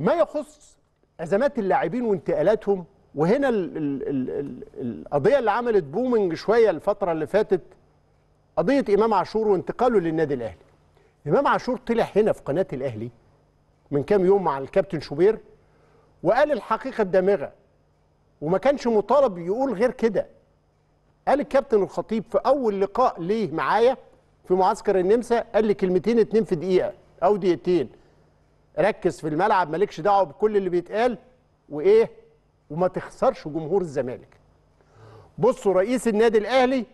ما يخص ازمات اللاعبين وانتقالاتهم وهنا الـ الـ الـ القضيه اللي عملت بومنج شويه الفتره اللي فاتت قضيه امام عاشور وانتقاله للنادي الاهلي امام عاشور طلع هنا في قناه الاهلي من كام يوم مع الكابتن شوبير وقال الحقيقه الدامغه وما كانش مطالب يقول غير كده قال الكابتن الخطيب في اول لقاء ليه معايا في معسكر النمسا قال لي كلمتين اتنين في دقيقه او دقيقتين ركز في الملعب مالكش دعوه بكل اللي بيتقال وايه وما تخسرش جمهور الزمالك بصوا رئيس النادي الاهلي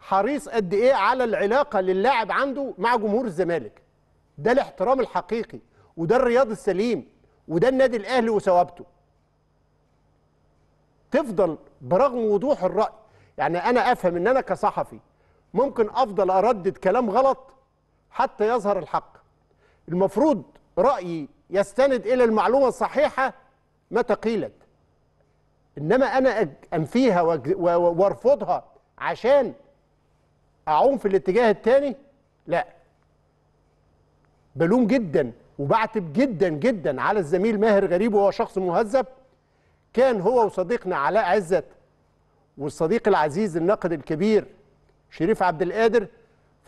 حريص قد ايه على العلاقه للاعب عنده مع جمهور الزمالك ده الاحترام الحقيقي وده الرياض السليم وده النادي الاهلي وثوابته تفضل برغم وضوح الراي يعني انا افهم ان انا كصحفي ممكن افضل اردد كلام غلط حتى يظهر الحق المفروض رأيي يستند إلى المعلومة الصحيحة متى قيلت إنما أنا أنفيها وأرفضها عشان أعوم في الاتجاه الثاني لا بلوم جدا وبعتب جدا جدا على الزميل ماهر غريب وهو شخص مهذب كان هو وصديقنا علاء عزت والصديق العزيز الناقد الكبير شريف عبد القادر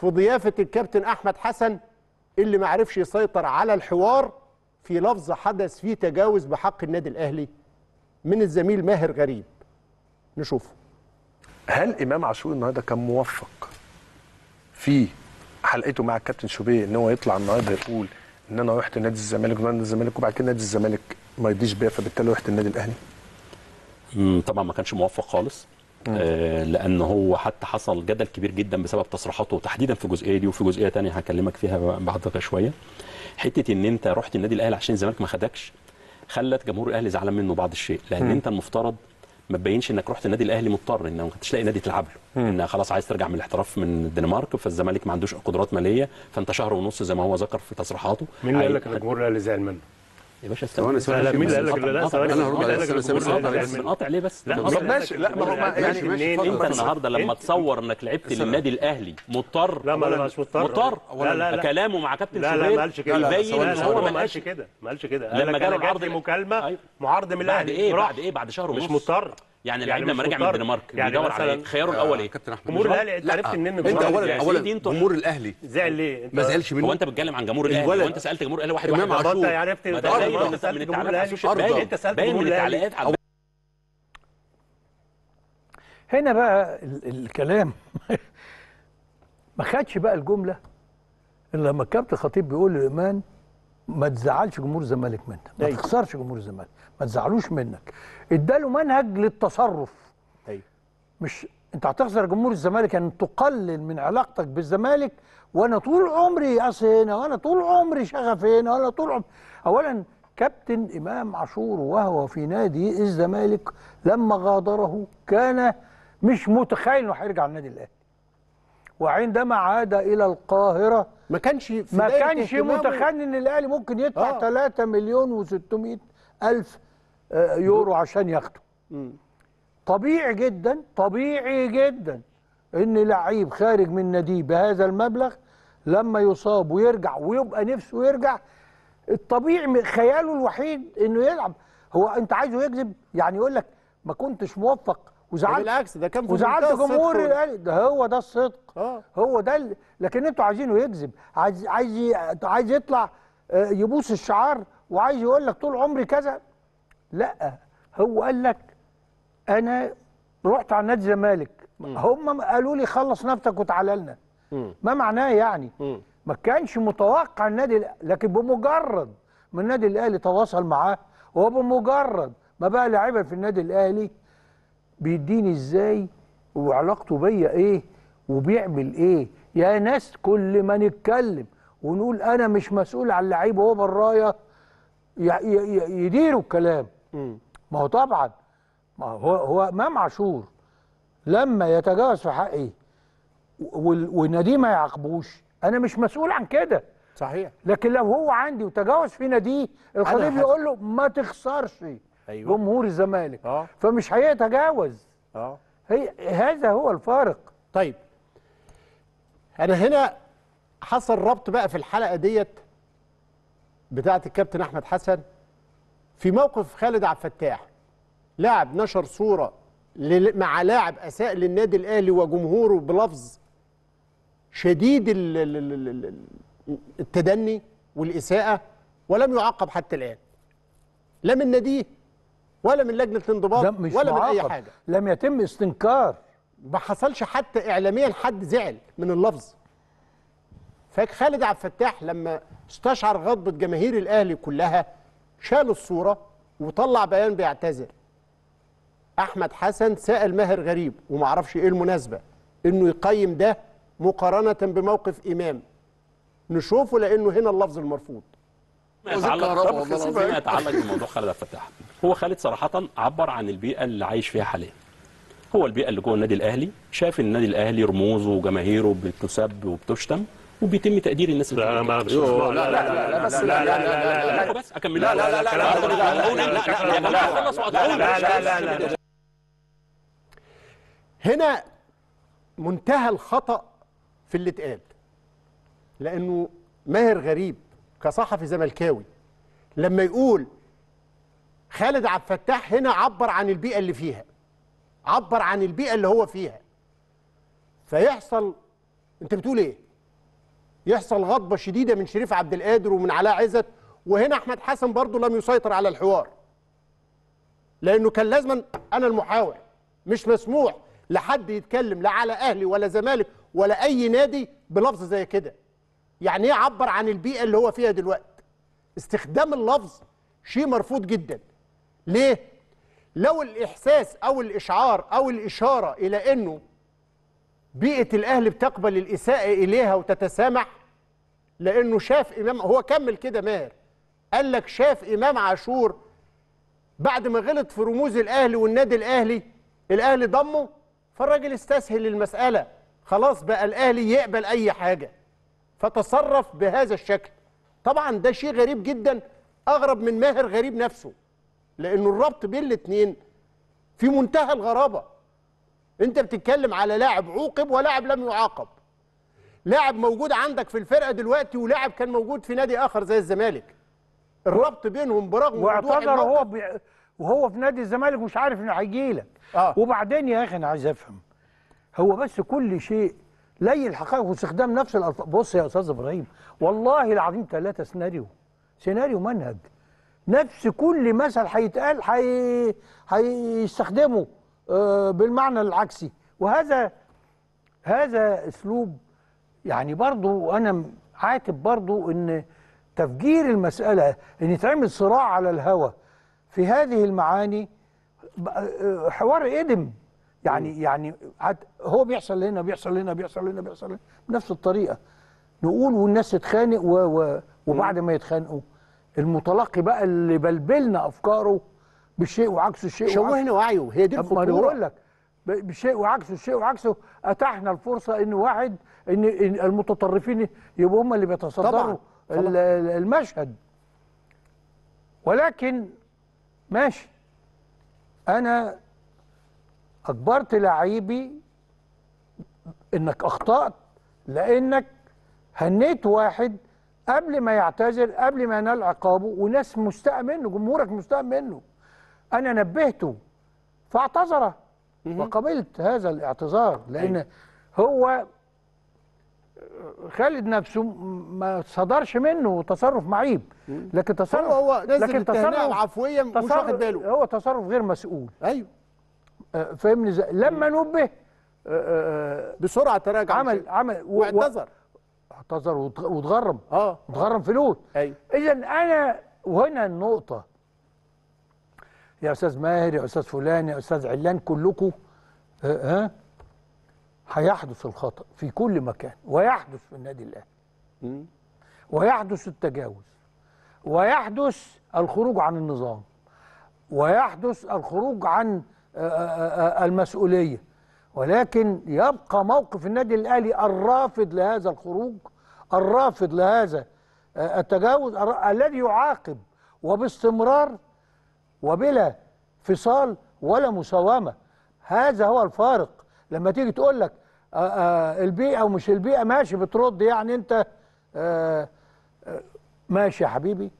في ضيافه الكابتن احمد حسن اللي ما عرفش يسيطر على الحوار في لفظ حدث فيه تجاوز بحق النادي الاهلي من الزميل ماهر غريب نشوفه هل امام عاشور النهارده كان موفق في حلقته مع الكابتن شوبيه ان هو يطلع النهارده يقول ان انا رحت نادي الزمالك ونادي الزمالك وبعد كده نادي الزمالك ما يديش بيا فبالتالي رحت النادي الاهلي؟ طبعا ما كانش موفق خالص آه، لان هو حتى حصل جدل كبير جدا بسبب تصريحاته تحديدا في الجزئيه دي وفي جزئيه ثانيه هكلمك فيها بعد شويه حته ان انت رحت النادي الاهلي عشان الزمالك ما خدكش خلت جمهور الاهلي زعلان منه بعض الشيء لان م. انت المفترض ما تبينش انك رحت النادي الاهلي مضطر انك ما كنتش لاقي نادي تلعب له ان خلاص عايز ترجع من الاحتراف من الدنمارك فالزمالك ما عندوش قدرات ماليه فانت شهر ونص زي ما هو ذكر في تصريحاته مين اللي قال لك ان جمهور الاهلي زعل منه؟ يا باشا استنى انا سؤال مين اللي قال لك لا ثواني انا هرد على السلام قاطع ليه بس لا ماشي لا ما هو يعني منين انت النهارده لما تصور انك لعبت للنادي الاهلي مضطر لا ما مش مضطر مضطر لا لا كلامه مع كابتن شوبير لا ما قالش كده يبين ان هو ما قالش كده ما قالش كده لما جاله عرض مكالمه أيوه. معارضه من الاهلي بعد ايه بعد ايه بعد شهر ونص مش مضطر يعني, يعني اللعيب لما رجع من الدنمارك يعني بيدور على إيه؟ خياره آه، الاول ايه؟ كابتن احمد جمهور الاهلي انت عرفت ان انت اولا اولا طيب. جمهور الاهلي زعل ليه؟ ما زعلش منه هو انت بتتكلم عن جمهور الاهلي هو انت سالت جمهور الاهلي واحد واحد انت يعني عرفت انت سالت جمهور الاهلي انت سالت جمهور الاهلي هنا بقى الكلام ما خدش بقى الجمله الا لما الكابتن خطيب بيقول للامان ما تزعلش جمهور الزمالك منك ما تخسرش جمهور الزمالك ما تزعلوش منك اداله منهج للتصرف أيوة. مش انت هتخسر جمهور الزمالك ان يعني تقلل من علاقتك بالزمالك وانا طول عمري قاسي هنا وانا طول عمري شغف هنا وانا طول عمري اولا كابتن امام عاشور وهو في نادي الزمالك لما غادره كان مش متخيل انه هيرجع النادي الاهلي وعندما عاد الى القاهره ما كانش في ما كانش متخيل ان الاهلي ممكن يدفع آه. 3 مليون و600 الف آه، يورو عشان ياخده طبيعي جدا طبيعي جدا ان لعيب خارج من ناديه بهذا المبلغ لما يصاب ويرجع ويبقى نفسه يرجع الطبيعي خياله الوحيد انه يلعب هو انت عايزه يكذب يعني يقول لك ما كنتش موفق وزعلت بالعكس ده كان في وزعلت جمهور الاهلي ده هو ده الصدق آه. هو ده لكن انتوا عايزينه يكذب عايز عايز عايز يطلع آه، يبوس الشعار وعايز يقول لك طول عمري كذا لا هو قال لك انا رحت على نادي الزمالك هم قالوا لي خلص نفسك وتعالى لنا ما معناه يعني ما كانش متوقع النادي لكن بمجرد ما النادي الاهلي تواصل معاه وبمجرد ما بقى لاعبا في النادي الاهلي بيديني ازاي وعلاقته بيا ايه وبيعمل ايه يا ناس كل ما نتكلم ونقول انا مش مسؤول عن اللعيب وهو برايا يديروا الكلام ما هو طبعا ما هو هو امام عاشور لما يتجاوز في حقي والنادي ما يعاقبوش انا مش مسؤول عن كده صحيح لكن لو هو عندي وتجاوز في ناديه الخطيب يقول له ما تخسرش أيوة. جمهور الزمالك آه. فمش هيتجاوز آه. هي هذا هو الفارق طيب انا هنا حصل ربط بقى في الحلقه ديت بتاعه الكابتن احمد حسن في موقف خالد عبد الفتاح لاعب نشر صوره مع لاعب اساء للنادي الاهلي وجمهوره بلفظ شديد التدني والاساءه ولم يعاقب حتى الان لا من ناديه ولا من لجنه الانضباط ولا من اي حاجه لم يتم استنكار ما حصلش حتى اعلاميا حد زعل من اللفظ فاك خالد عبد الفتاح لما استشعر غضبه جماهير الاهلي كلها شال الصوره وطلع بيان بيعتذر احمد حسن سال ماهر غريب ومعرفش ايه المناسبه انه يقيم ده مقارنه بموقف امام نشوفه لانه هنا اللفظ المرفوض يتعلق والله يتعلق بموضوع خالد عبد الفتاح هو خالد صراحه عبر عن البيئه اللي عايش فيها حاليا هو البيئه اللي جوه النادي الاهلي شاف النادي الاهلي رموزه وجماهيره بتسب وبتشتم وبيتم تقدير الناس لا لا ما لا لا لا لا لا لا لا لا لا لا لا لا لا لا لا لا لا لا لا هنا منتهى الخطا في اللي اتقال لانه ماهر غريب كصحفي زملكاوي لما يقول خالد عبد الفتاح هنا عبر عن البيئه اللي فيها عبر عن البيئه اللي هو فيها فيحصل انت بتقول ايه يحصل غضبه شديده من شريف عبد القادر ومن علاء عزت وهنا احمد حسن برضه لم يسيطر على الحوار لانه كان لازما انا المحاور مش مسموح لحد يتكلم لا على اهلي ولا زمالك ولا اي نادي بلفظ زي كده يعني ايه عبر عن البيئه اللي هو فيها دلوقتي استخدام اللفظ شيء مرفوض جدا ليه لو الاحساس او الاشعار او الاشاره الى انه بيئه الاهل بتقبل الاساءه اليها وتتسامح لانه شاف امام هو كمل كده ماهر قال لك شاف امام عاشور بعد ما غلط في رموز الاهلي والنادي الاهلي الاهلي ضمه فالراجل استسهل المساله خلاص بقى الاهلي يقبل اي حاجه فتصرف بهذا الشكل طبعا ده شيء غريب جدا اغرب من ماهر غريب نفسه لانه الربط بين الاثنين في منتهى الغرابه انت بتتكلم على لاعب عوقب ولاعب لم يعاقب لاعب موجود عندك في الفرقه دلوقتي ولاعب كان موجود في نادي اخر زي الزمالك الربط بينهم برغم واعتذر هو بي... وهو في نادي الزمالك مش عارف انه هيجي لك آه. وبعدين يا اخي انا عايز افهم هو بس كل شيء لي الحقائق واستخدام نفس الالفاظ بص يا استاذ ابراهيم والله العظيم ثلاثه سيناريو سيناريو منهج نفس كل مثل هيتقال هي... هيستخدمه آه، بالمعنى العكسي وهذا هذا اسلوب يعني برضو انا عاتب برضو ان تفجير المساله ان يتعمل صراع على الهوى في هذه المعاني آه، حوار ادم يعني مم. يعني هو بيحصل هنا بيحصل هنا بيحصل هنا بيحصل هنا بنفس الطريقه نقول والناس تتخانق و... و... وبعد ما يتخانقوا المتلقي بقى اللي بلبلنا افكاره بشيء وعكسه الشيء شوهنا وعيه هي دي الخطوره بقول لك بشيء وعكسه الشيء وعكسه اتاحنا الفرصه ان واحد ان المتطرفين يبقوا هم اللي بيتصدروا طبعًا. المشهد ولكن ماشي انا اجبرت لعيبي انك اخطات لانك هنيت واحد قبل ما يعتذر قبل ما ينال عقابه وناس مستاء منه جمهورك مستاء منه انا نبهته فاعتذر وقبلت هذا الاعتذار لان أيوة. هو خالد نفسه ما صدرش منه تصرف معيب لكن تصرف هو, هو نزل لكن تصرف عفويا مش واخد باله هو تصرف غير مسؤول ايوه آه، فاهمني ازاي لما نبه آه، آه، بسرعه تراجع عمل عمل واعتذر اعتذر واتغرم اه اتغرم فلوس ايوه اذا انا وهنا النقطه يا استاذ ماهر يا استاذ فلان يا استاذ علان كلكم ها هيحدث الخطا في كل مكان ويحدث في النادي الاهلي ويحدث التجاوز ويحدث الخروج عن النظام ويحدث الخروج عن آه، آه، آه، المسؤوليه ولكن يبقى موقف النادي الاهلي الرافض لهذا الخروج الرافض لهذا التجاوز الذي يعاقب وباستمرار وبلا فصال ولا مساومه هذا هو الفارق لما تيجي تقول لك البيئه ومش البيئه ماشي بترد يعني انت ماشي يا حبيبي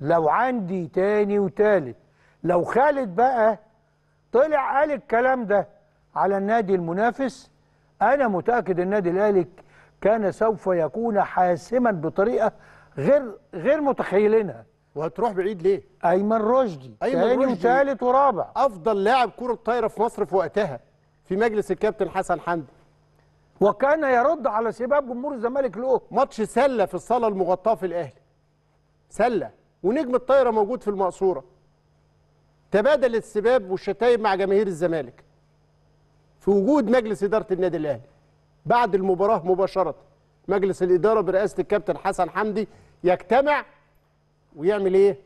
لو عندي تاني وتالت لو خالد بقى طلع قال الكلام ده على النادي المنافس انا متاكد النادي الاهلي كان سوف يكون حاسما بطريقه غير غير متخيلينها وهتروح بعيد ليه ايمن رشدي ثاني وثالث ورابع افضل لاعب كره طايره في مصر في وقتها في مجلس الكابتن حسن حمدي وكان يرد على سباب جمهور الزمالك له ماتش سله في الصاله المغطاه في الاهلي سله ونجم الطايره موجود في المقصوره تبادل السباب والشتايم مع جماهير الزمالك في وجود مجلس إدارة النادي الأهلي بعد المباراة مباشرة مجلس الإدارة برئاسة الكابتن حسن حمدي يجتمع ويعمل إيه؟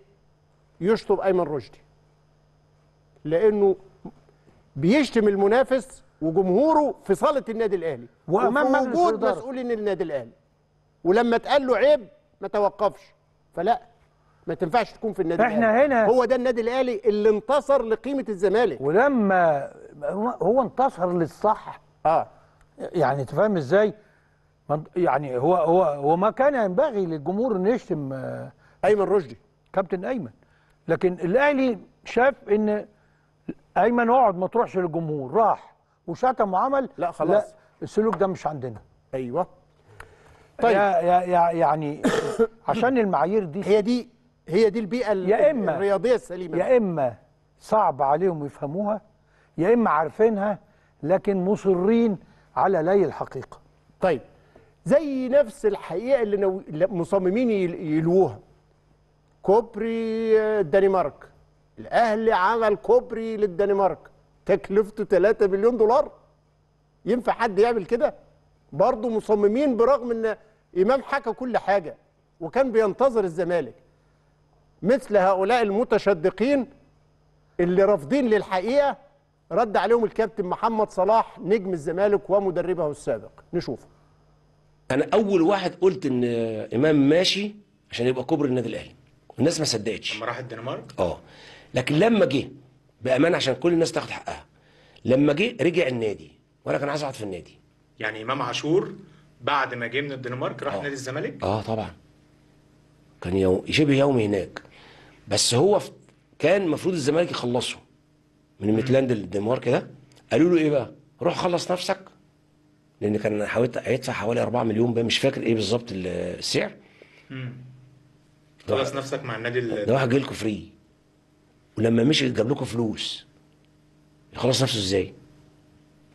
يشطب أيمن رشدي لأنه بيشتم المنافس وجمهوره في صالة النادي الأهلي وأمام وجود مسؤولين النادي الأهلي ولما اتقال له عيب ما توقفش فلا ما تنفعش تكون في النادي احنا هنا هو ده النادي الاهلي اللي انتصر لقيمه الزمالك ولما هو انتصر للصح اه يعني تفهم ازاي يعني هو هو هو ما كان ينبغي للجمهور ان يشتم آه، ايمن رشدي كابتن ايمن لكن الاهلي شاف ان ايمن اقعد ما تروحش للجمهور راح وشتم وعمل لا خلاص لا السلوك ده مش عندنا ايوه طيب يا يا يعني عشان المعايير دي هي دي هي دي البيئة يا إما الرياضية السليمة يا إما صعب عليهم يفهموها يا إما عارفينها لكن مصرين على لي الحقيقة طيب زي نفس الحقيقة اللي مصممين يلوها كوبري آه، الدنمارك الأهلي عمل كوبري للدنمارك تكلفته 3 مليون دولار ينفع حد يعمل كده برضه مصممين برغم ان امام حكى كل حاجه وكان بينتظر الزمالك مثل هؤلاء المتشدقين اللي رافضين للحقيقه رد عليهم الكابتن محمد صلاح نجم الزمالك ومدربه السابق نشوف انا اول واحد قلت ان امام ماشي عشان يبقى كوبري النادي الاهلي والناس ما صدقتش لما راح الدنمارك اه لكن لما جه بامانه عشان كل الناس تاخد حقها لما جه رجع النادي وانا كان عايز اقعد في النادي يعني امام عاشور بعد ما جه من الدنمارك راح آه. نادي الزمالك اه طبعا كان يوم شبه يومي هناك بس هو كان المفروض الزمالك يخلصه من ميتلاند للدنمارك ده قالوا له ايه بقى؟ روح خلص نفسك لان كان حاولت هيدفع حوالي 4 مليون بقى مش فاكر ايه بالظبط السعر خلص نفسك مع النادي ده واحد جاي لكم فري ولما مشي جاب لكم فلوس يخلص نفسه ازاي؟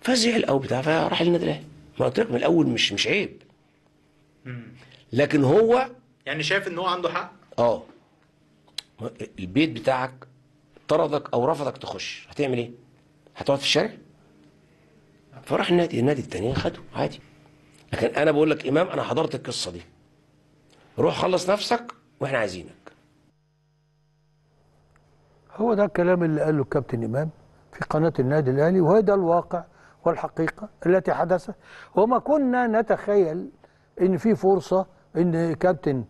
فزعل او بتاع فراح للنادي الاهلي ما قلت لك من الاول مش مش عيب لكن هو يعني شايف ان هو عنده حق؟ اه البيت بتاعك طردك او رفضك تخش هتعمل ايه؟ هتقعد في الشارع؟ فراح النادي النادي التاني خده عادي لكن انا بقول لك امام انا حضرت القصه دي روح خلص نفسك واحنا عايزينك هو ده الكلام اللي قاله الكابتن امام في قناه النادي الاهلي وهي ده الواقع والحقيقه التي حدثت وما كنا نتخيل ان في فرصه ان كابتن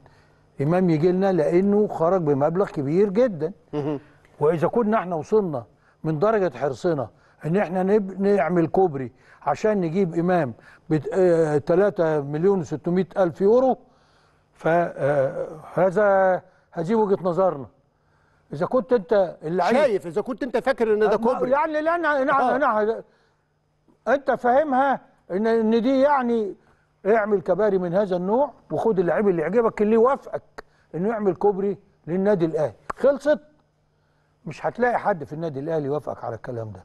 امام يجي لنا لانه خرج بمبلغ كبير جدا واذا كنا احنا وصلنا من درجه حرصنا ان احنا نعمل كوبري عشان نجيب امام ب 3 آه، مليون و600 الف يورو فهذا آه، هذه وجهه نظرنا اذا كنت انت اللي عايز شايف اذا كنت انت فاكر ان ده كوبري يعني لا انا انا, أنا انت فاهمها ان ان دي يعني اعمل كباري من هذا النوع وخد اللعيب اللي يعجبك اللي يوافقك انه يعمل كوبري للنادي الاهلي خلصت مش هتلاقي حد في النادي الاهلي يوافقك على الكلام ده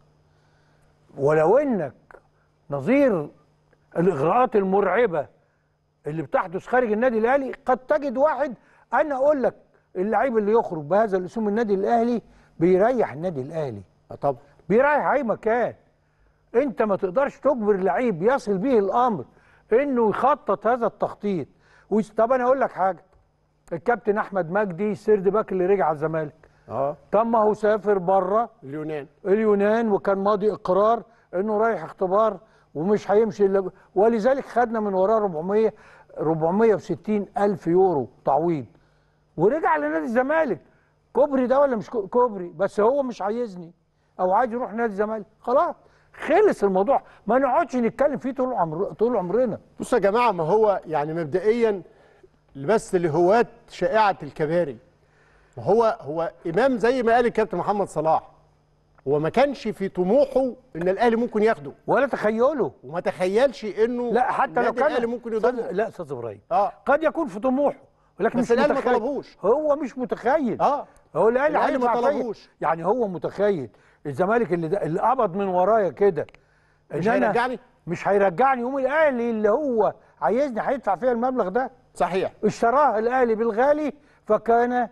ولو انك نظير الاغراءات المرعبه اللي بتحدث خارج النادي الاهلي قد تجد واحد انا اقول لك اللعيب اللي يخرج بهذا الاسلوب النادي الاهلي بيريح النادي الاهلي آه، طب بيريح اي مكان انت ما تقدرش تجبر لعيب يصل به الامر انه يخطط هذا التخطيط طب انا اقول لك حاجه الكابتن احمد مجدي سيرد باك اللي رجع على الزمالك اه طب ما هو سافر بره اليونان اليونان وكان ماضي اقرار انه رايح اختبار ومش هيمشي الا ولذلك خدنا من وراه 400 460 الف يورو تعويض ورجع لنادي الزمالك كوبري ده ولا مش كوبري بس هو مش عايزني او عايز يروح نادي الزمالك خلاص خلص الموضوع ما نقعدش نتكلم فيه طول عمر طول عمرنا بصوا يا جماعه ما هو يعني مبدئيا بس لهواة شائعه الكباري ما هو هو امام زي ما قال الكابتن محمد صلاح هو ما كانش في طموحه ان الاهلي ممكن ياخده ولا تخيله وما تخيلش انه لا حتى لو كان الاهلي ممكن يضمه لا استاذ ابراهيم آه. قد يكون في طموحه ولكن بس الاهلي ما طلبهوش هو مش متخيل اه هو الاهلي ما طلبهوش يعني هو متخيل الزمالك اللي ده اللي قبض من ورايا كده مش هيرجعني مش هيرجعني يقوم الاهلي اللي هو عايزني هيدفع فيها المبلغ ده صحيح اشتراه الاهلي بالغالي فكان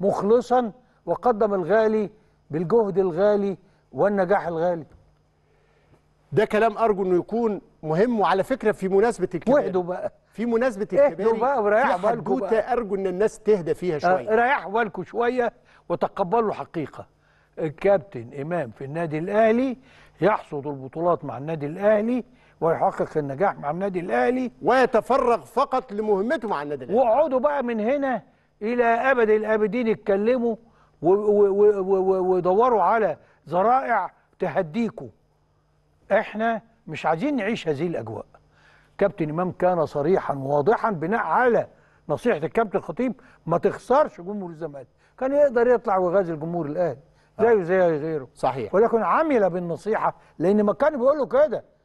مخلصا وقدم الغالي بالجهد الغالي والنجاح الغالي ده كلام ارجو انه يكون مهم وعلى فكره في مناسبه الكبار وحده بقى في مناسبه الكباري بقى وريحوا بالكم ارجو ان الناس تهدى فيها شويه ريحوا بالكم شويه وتقبلوا الحقيقه الكابتن امام في النادي الاهلي يحصد البطولات مع النادي الاهلي ويحقق النجاح مع النادي الاهلي ويتفرغ فقط لمهمته مع النادي الاهلي واقعدوا بقى من هنا الى ابد الابدين اتكلموا ودوروا على ذرائع تهديكوا احنا مش عايزين نعيش هذه الاجواء كابتن امام كان صريحا وواضحا بناء على نصيحه الكابتن الخطيب ما تخسرش جمهور الزمالك كان يقدر يطلع ويغازل جمهور الاهلي زيه زي غيره صحيح ولكن عمل بالنصيحه لان ما كان بيقول له كده